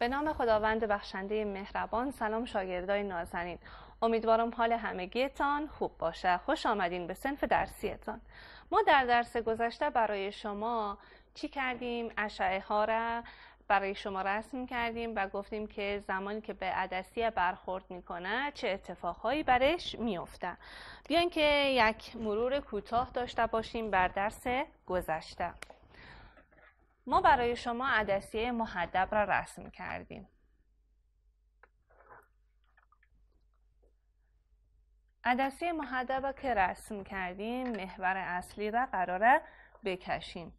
به نام خداوند بخشنده مهربان سلام شاگردای نازنین امیدوارم حال همگیتان خوب باشه خوش آمدین به صنف درسیتان ما در درس گذشته برای شما چی کردیم اشعه ها را برای شما رسم کردیم و گفتیم که زمانی که به عدسیه برخورد میکنه چه اتفاقهایی برش میفته بیان که یک مرور کوتاه داشته باشیم بر درس گذشته ما برای شما عدسیه محدب را رسم کردیم. عدسیه محدب که رسم کردیم محور اصلی را قراره بکشیم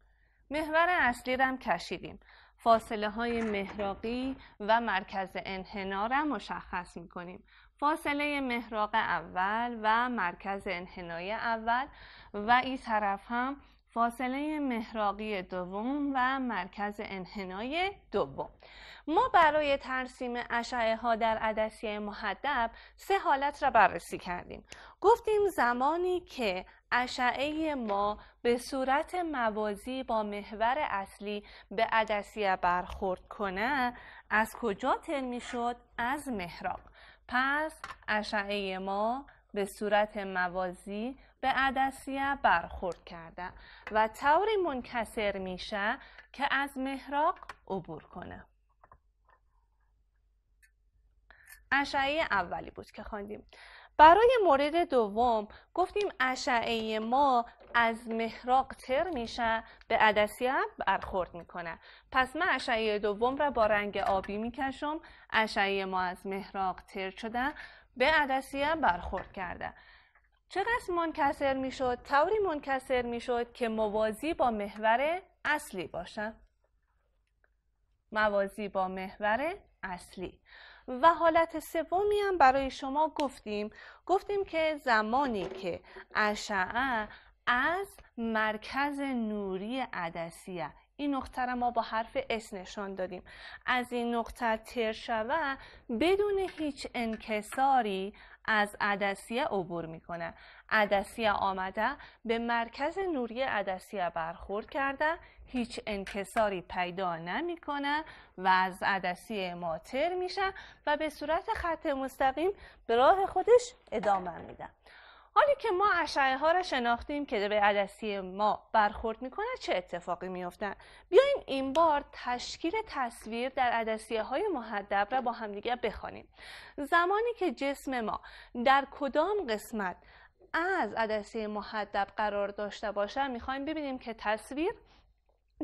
محور اصلی را هم کشیدیم فاصله های مهراقی و مرکز انحنا را مشخص می کنیم فاصله مهراغ اول و مرکز انحنای اول و این طرف هم فاصله مهراقی دوم و مرکز انحنای دوم ما برای ترسیم اشعه ها در عدسیه محدب سه حالت را بررسی کردیم گفتیم زمانی که اشعه ما به صورت موازی با محور اصلی به عدسیه برخورد کنه از کجا می شد؟ از مهراق پس اشعه ما به صورت موازی به عدسیه برخورد کرده و طوری منکسر میشه که از مهراق عبور کنه اشعه اولی بود که خواندیم برای مورد دوم گفتیم اشعه ما از مهراق تر میشه به عدسیه برخورد میکنه پس من اشعه دوم را با رنگ آبی میکشم اشعه ما از مهراق تر شده به عدسیه برخورد کرده چقدر منکسر میشد طوری منکسر میشد که موازی با محور اصلی باشن موازی با محور اصلی و حالت سومی هم برای شما گفتیم گفتیم که زمانی که اشعه از مرکز نوری عدسیه این نقطه را ما با حرف S نشان دادیم از این نقطه تر شوه بدون هیچ انکساری از عدسیه عبور میکنه عدسیه آمده به مرکز نوری عدسیه برخورد کرده هیچ انکساری پیدا نمیکنه و از عدسیه ماتر میشه و به صورت خط مستقیم به راه خودش ادامه میده حالی که ما اشعه ها را شناختیم که به عدسی ما برخورد میکنه چه اتفاقی میافتند بیایم این بار تشکیل تصویر در عدسی های محدب را با همدیگه بخوانیم زمانی که جسم ما در کدام قسمت از عدسی محدب قرار داشته باشه میخوایم ببینیم که تصویر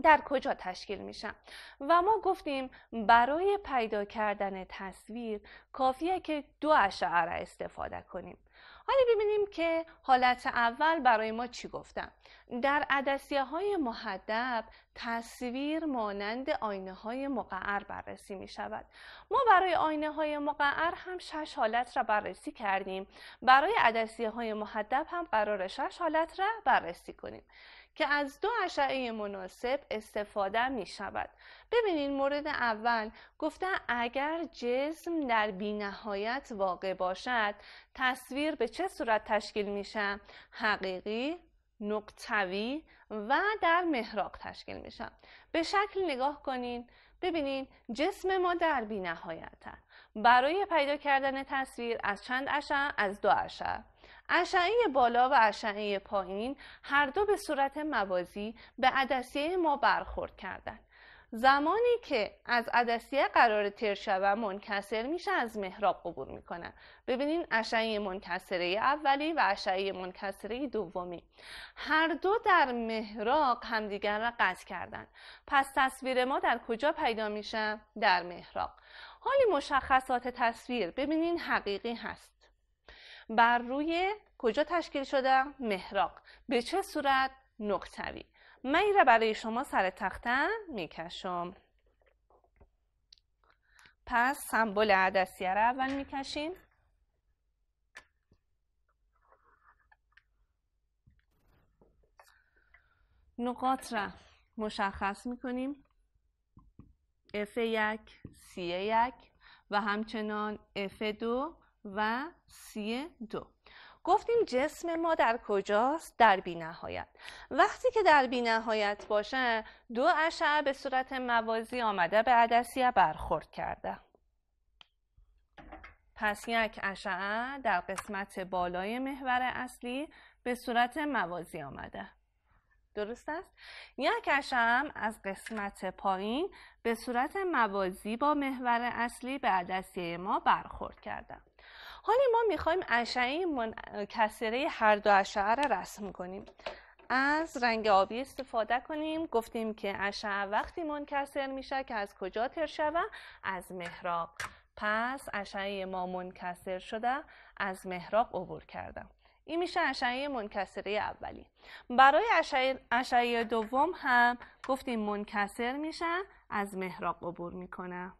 در کجا تشکیل میشن و ما گفتیم برای پیدا کردن تصویر کافیه که دو اشعه استفاده کنیم حالا ببینیم که حالت اول برای ما چی گفتم در عدسیه های محدب تصویر مانند آینه های مقعر بررسی می شود ما برای آینه های مقعر هم شش حالت را بررسی کردیم برای عدسیه های محدب هم قرار شش حالت را بررسی کنیم که از دو اشعه مناسب استفاده می شود ببینید مورد اول گفته اگر جسم در بینهایت واقع باشد تصویر به چه صورت تشکیل می شه؟ حقیقی نقطوی و در مهراق تشکیل می شه به شکل نگاه کنین ببینین جسم ما در بی برای پیدا کردن تصویر از چند اشعه از دو اشعه اشعه بالا و اشعه پایین هر دو به صورت موازی به عدسیه ما برخورد کردند. زمانی که از عدسیه قرار تر شوه منکسر میشه از محراب عبور میکنن ببینین اشعه منکسره اولی و اشعه منکسره دومی هر دو در محراب همدیگر را قطع کردن پس تصویر ما در کجا پیدا میشه در محراب. حالی مشخصات تصویر ببینین حقیقی هست بر روی کجا تشکیل شده؟ مهراق به چه صورت؟ نقطوی من این را برای شما سر تخته میکشم پس سمبل عدسیه را اول میکشیم نقاط را مشخص میکنیم F1 C1 و همچنان F2 و سی دو گفتیم جسم ما در کجاست؟ در بی نهایت. وقتی که در بی نهایت باشه دو اشعه به صورت موازی آمده به عدسیه برخورد کرده. پس یک اشعه در قسمت بالای محور اصلی به صورت موازی آمده. درست است؟ یک اشعه از قسمت پایین به صورت موازی با محور اصلی به عدسیه ما برخورد کرده. حالا ما میخوایم اشعه منکسره هر دو اشعه را رسم کنیم از رنگ آبی استفاده کنیم گفتیم که اشعه وقتی منکسر میشه که از کجا تر شوه از محراب پس اشعه ما منکسر شده از محراب عبور کرده این میشه اشعه منکسره اولی برای اشعه دوم هم گفتیم منکسر میشه از محراب عبور میکنه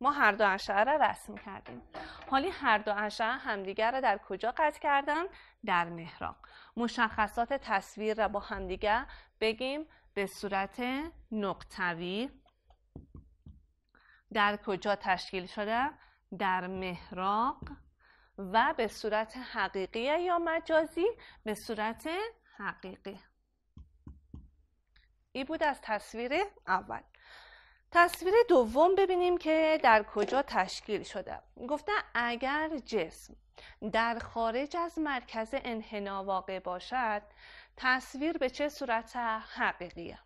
ما هر دو اشعه را رسم کردیم حالی هر دو اشعه همدیگر را در کجا قطع کردن؟ در محراب مشخصات تصویر را با همدیگر بگیم به صورت نقطوی در کجا تشکیل شده؟ در مهراق و به صورت حقیقی یا مجازی به صورت حقیقی ای بود از تصویر اول تصویر دوم ببینیم که در کجا تشکیل شده گفته اگر جسم در خارج از مرکز انحنا واقع باشد تصویر به چه صورت حقیقیه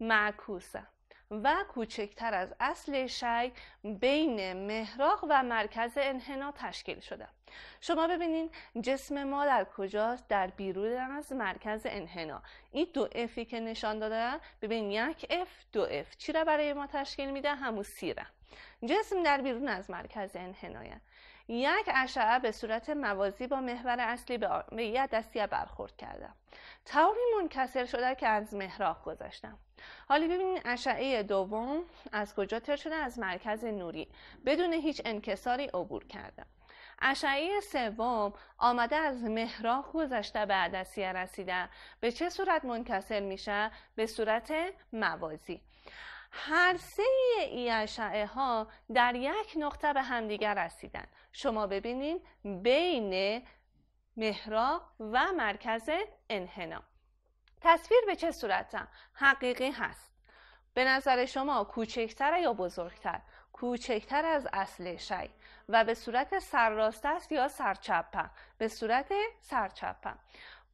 معکوسه و کوچکتر از اصل شی بین مهراق و مرکز انحنا تشکیل شده شما ببینید جسم ما در کجاست در بیرون از مرکز انحنا این دو افی که نشان داده ببین یک اف دو اف چی را برای ما تشکیل میده همون سیره جسم در بیرون از مرکز انحنایه یک اشعه به صورت موازی با محور اصلی به یه دستیه برخورد کردم طوری منکسر شده که از محراق گذاشتم حالا ببینید اشعه دوم از کجا تر شده از مرکز نوری بدون هیچ انکساری عبور کرده اشعه سوم آمده از مهراخ گذشته به عدسیه رسیده به چه صورت منکسر میشه؟ به صورت موازی هر سه ای اشعه ها در یک نقطه به همدیگر رسیدن شما ببینین بین مهرا و مرکز انحنا تصویر به چه صورتم حقیقی هست به نظر شما کوچکتر یا بزرگتر کوچکتر از اصل شی و به صورت سرراسته است یا سرچپه به صورت سرچپه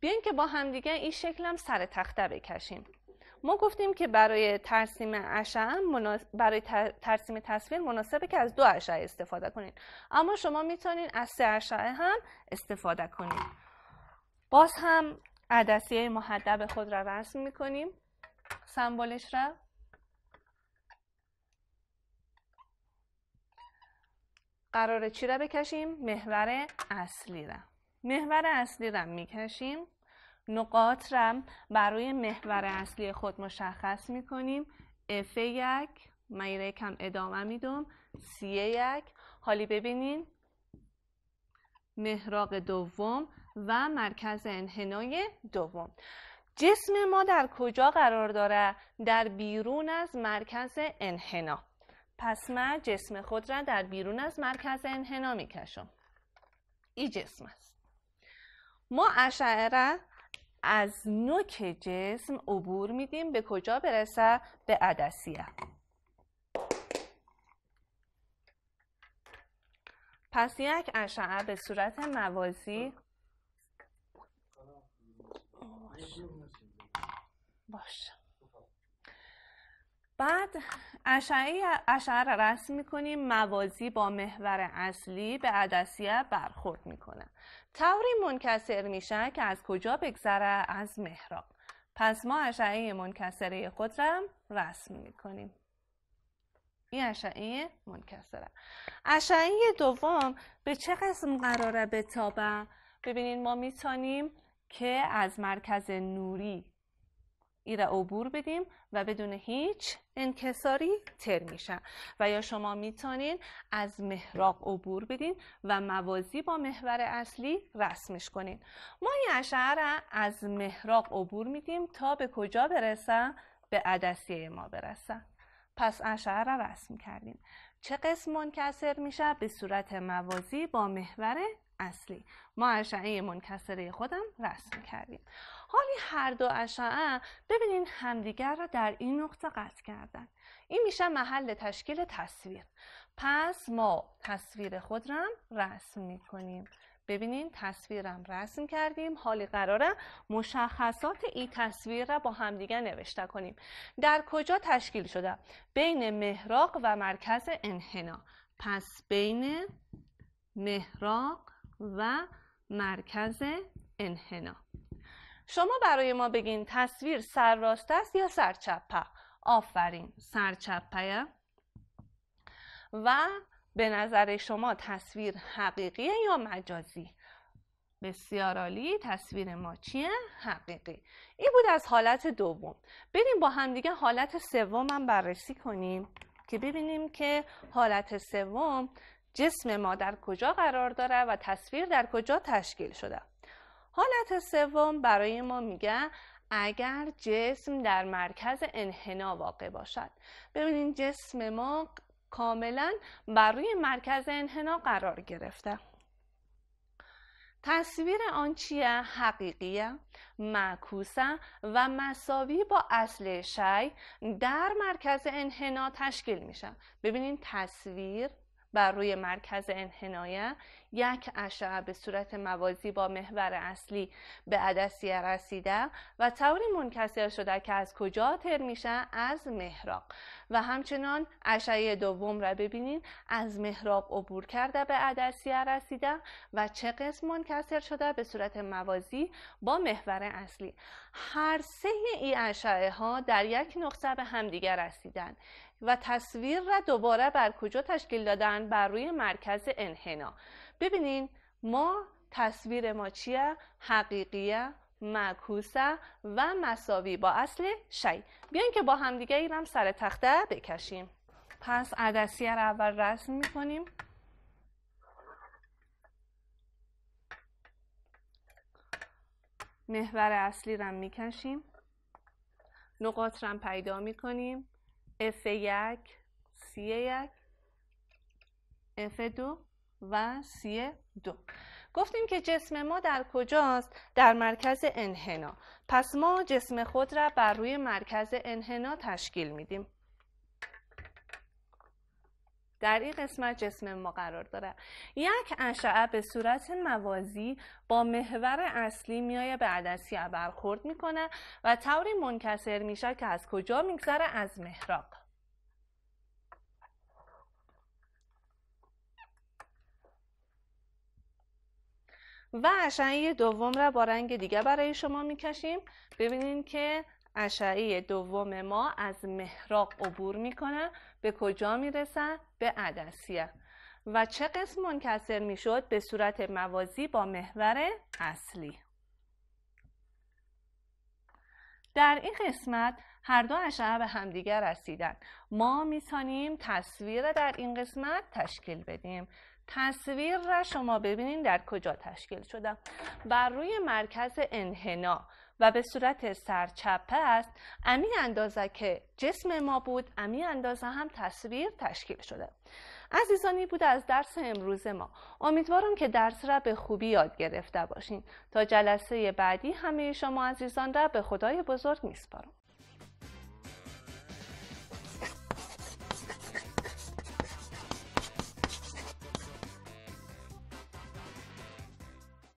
بیاین که با همدیگه این شکلم سر تخته بکشیم ما گفتیم که برای ترسیم اشعه برای ترسیم تصویر مناسبه که از دو اشعه استفاده کنید اما شما میتونید از سه اشعه هم استفاده کنید باز هم عدسیه محدب خود را رسم میکنیم سمبولش را قرار چی را بکشیم؟ محور اصلی را محور اصلی را میکشیم نقاط را برای محور اصلی خود مشخص می کنیم اف 1 من کم ادامه میدم c C1، حالی ببینین محراق دوم و مرکز انحنای دوم جسم ما در کجا قرار داره؟ در بیرون از مرکز انحنا پس من جسم خود را در بیرون از مرکز انحنا میکشم این جسم است ما اشعره از نوک جسم عبور میدیم به کجا برسه به عدسیه پس یک اشعه به صورت موازی باشه باشه بعد اشعه رسم میکنیم موازی با محور اصلی به عدسیه برخورد میکنه توری منکسر میشه که از کجا بگذره از محراب پس ما اشعه منکسره خود را رسم میکنیم این اشعه منکسره اشعه دوم به چه قسم قراره بتابه ببینید ما میتونیم که از مرکز نوری ای را عبور بدیم و بدون هیچ انکساری تر میشه و یا شما میتونین از مهراق عبور بدین و موازی با محور اصلی رسمش کنین ما این اشعه از مهراق عبور میدیم تا به کجا برسه؟ به عدسیه ما برسه پس اشعه را رسم کردیم چه قسم منکسر میشه به صورت موازی با محور اصلی ما اشعه منکسره خودم رسم کردیم حالی هر دو اشعه ببینین همدیگر را در این نقطه قطع کردن این میشه محل تشکیل تصویر پس ما تصویر خود را رسم میکنیم ببینین تصویرم رسم کردیم حالی قراره مشخصات این تصویر را با همدیگه نوشته کنیم در کجا تشکیل شده؟ بین مهراق و مرکز انحنا پس بین مهراق و مرکز انحنا شما برای ما بگین تصویر سر راست است یا سرچپه آفرین سرچپه و به نظر شما تصویر حقیقیه یا مجازی بسیار عالی تصویر ما چیه حقیقی این بود از حالت دوم بریم با همدیگه حالت سوم هم بررسی کنیم که ببینیم که حالت سوم جسم ما در کجا قرار داره و تصویر در کجا تشکیل شده حالت سوم برای ما میگه اگر جسم در مرکز انحنا واقع باشد ببینید جسم ما کاملا بر روی مرکز انحنا قرار گرفته تصویر آن چیه حقیقیه معکوسه و مساوی با اصل شی در مرکز انحنا تشکیل میشه ببینید تصویر بر روی مرکز انحنایه یک اشعه به صورت موازی با محور اصلی به عدسیه رسیده و طوری منکسر شده که از کجا تر میشه از مهراق و همچنان اشعه دوم را ببینید از محراق عبور کرده به عدسیه رسیده و چه قسم منکسر شده به صورت موازی با محور اصلی هر سه ای اشعه ها در یک نقطه به همدیگر رسیدن و تصویر را دوباره بر کجا تشکیل دادن بر روی مرکز انحنا ببینین ما تصویر ما چیه؟ حقیقیه معکوسه و مساوی با اصل شی بیاین که با همدیگه هم سر تخته بکشیم پس عدسیه رو اول رسم میکنیم محور اصلی رو میکشیم نقاط رو پیدا میکنیم F1، C1، F2. و سی دو گفتیم که جسم ما در کجاست؟ در مرکز انحنا پس ما جسم خود را بر روی مرکز انحنا تشکیل میدیم در این قسمت جسم ما قرار داره یک اشعه به صورت موازی با محور اصلی میایه به عدسی برخورد میکنه و طوری منکسر میشه که از کجا میگذره از محراق و اشعه دوم را با رنگ دیگر برای شما میکشیم ببینیم که اشعه دوم ما از محراق عبور میکنه به کجا میرسه به عدسیه و چه قسم منکسر میشد به صورت موازی با محور اصلی در این قسمت هر دو اشعه به همدیگر رسیدن ما میتونیم تصویر در این قسمت تشکیل بدیم تصویر را شما ببینین در کجا تشکیل شده بر روی مرکز انحنا و به صورت سرچپه است امی اندازه که جسم ما بود امی اندازه هم تصویر تشکیل شده عزیزانی بود از درس امروز ما امیدوارم که درس را به خوبی یاد گرفته باشین تا جلسه بعدی همه شما عزیزان را به خدای بزرگ میسپارم